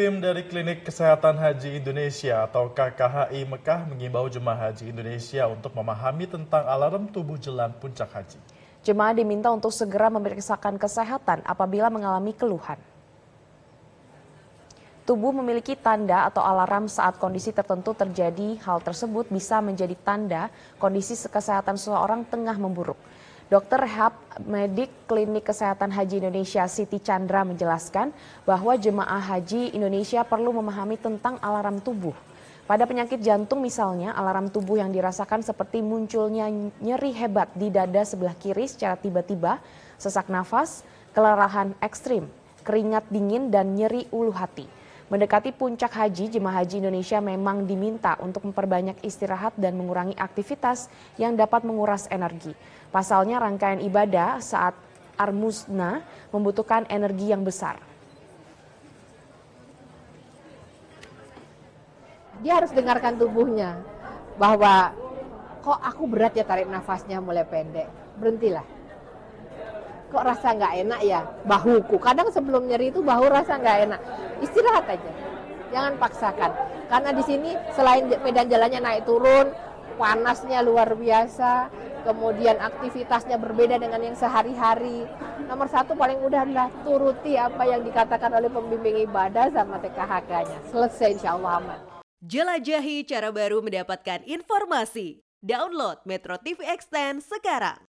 Tim dari Klinik Kesehatan Haji Indonesia atau KKHI Mekah mengimbau jemaah haji Indonesia untuk memahami tentang alarm tubuh jelang puncak haji. Jemaah diminta untuk segera memeriksakan kesehatan apabila mengalami keluhan. Tubuh memiliki tanda atau alarm saat kondisi tertentu terjadi. Hal tersebut bisa menjadi tanda kondisi kesehatan seseorang tengah memburuk. Dokter Hab Medik Klinik Kesehatan Haji Indonesia Siti Chandra menjelaskan bahwa jemaah haji Indonesia perlu memahami tentang alarm tubuh. Pada penyakit jantung misalnya, alarm tubuh yang dirasakan seperti munculnya nyeri hebat di dada sebelah kiri secara tiba-tiba, sesak nafas, kelelahan ekstrim, keringat dingin, dan nyeri ulu hati. Mendekati puncak haji, jemaah haji Indonesia memang diminta untuk memperbanyak istirahat dan mengurangi aktivitas yang dapat menguras energi. Pasalnya rangkaian ibadah saat armusna membutuhkan energi yang besar. Dia harus dengarkan tubuhnya bahwa kok aku berat ya tarik nafasnya mulai pendek. Berhentilah kok rasa nggak enak ya bahuku kadang sebelum nyeri itu bahu rasa nggak enak istirahat aja jangan paksakan karena di sini selain medan jalannya naik turun panasnya luar biasa kemudian aktivitasnya berbeda dengan yang sehari-hari nomor satu paling mudah adalah turuti apa yang dikatakan oleh pembimbing ibadah sama TKHK-nya selesai insya Allah aman jelajahi cara baru mendapatkan informasi download Metro TV Extend sekarang